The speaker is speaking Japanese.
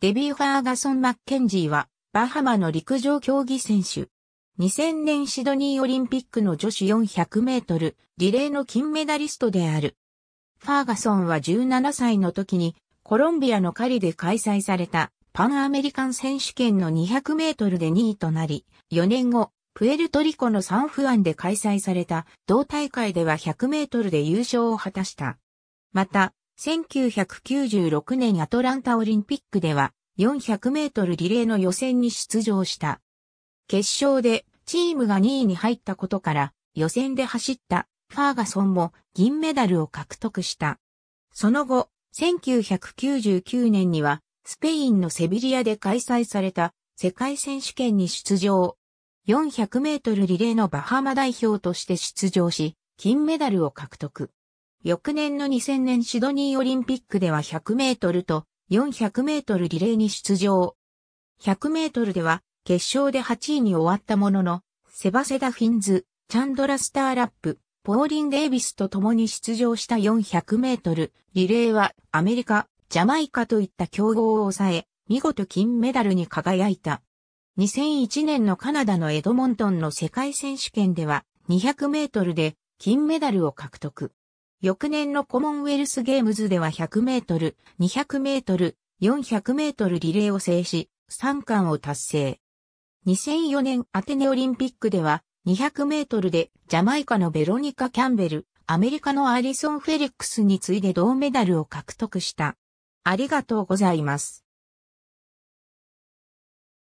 デビー・ファーガソン・マッケンジーは、バハマの陸上競技選手。2000年シドニーオリンピックの女子400メートル、リレーの金メダリストである。ファーガソンは17歳の時に、コロンビアのカリで開催されたパンアメリカン選手権の200メートルで2位となり、4年後、プエルトリコのサンフアンで開催された同大会では100メートルで優勝を果たした。また、1996年アトランタオリンピックでは400メートルリレーの予選に出場した。決勝でチームが2位に入ったことから予選で走ったファーガソンも銀メダルを獲得した。その後、1999年にはスペインのセビリアで開催された世界選手権に出場。400メートルリレーのバハマ代表として出場し、金メダルを獲得。翌年の2000年シドニーオリンピックでは100メートルと400メートルリレーに出場。100メートルでは決勝で8位に終わったものの、セバセダ・フィンズ、チャンドラ・スターラップ、ポーリン・デイビスと共に出場した400メートルリレーはアメリカ、ジャマイカといった競合を抑え、見事金メダルに輝いた。2001年のカナダのエドモントンの世界選手権では200メートルで金メダルを獲得。翌年のコモンウェルスゲームズでは100メートル、200メートル、400メートルリレーを制し、3冠を達成。2004年アテネオリンピックでは、200メートルでジャマイカのベロニカ・キャンベル、アメリカのアリソン・フェリックスに次いで銅メダルを獲得した。ありがとうございます。